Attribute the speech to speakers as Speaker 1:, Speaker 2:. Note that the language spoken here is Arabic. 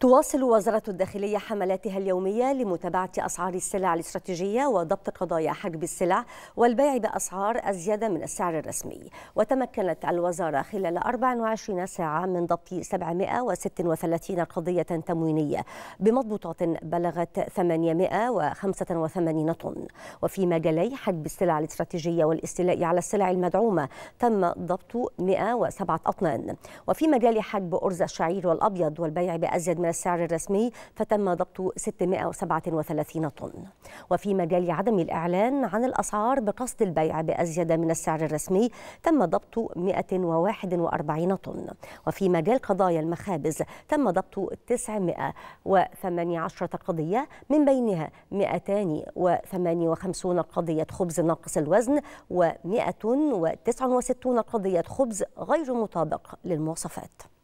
Speaker 1: تواصل وزارة الداخلية حملاتها اليومية لمتابعة أسعار السلع الاستراتيجية وضبط قضايا حجب السلع والبيع بأسعار أزيد من السعر الرسمي وتمكنت الوزارة خلال 24 ساعة من ضبط 736 قضية تموينية بمضبوطات بلغت 885 طن وفي مجالي حجب السلع الاستراتيجية والاستيلاء على السلع المدعومة تم ضبط 107 أطنان وفي مجال حجب أرز الشعير والأبيض والبيع بأزيد من السعر الرسمي فتم ضبط 637 طن وفي مجال عدم الإعلان عن الأسعار بقصد البيع بأزيد من السعر الرسمي تم ضبط 141 طن وفي مجال قضايا المخابز تم ضبط 918 قضية من بينها 258 قضية خبز ناقص الوزن و 169 قضية خبز غير مطابق للمواصفات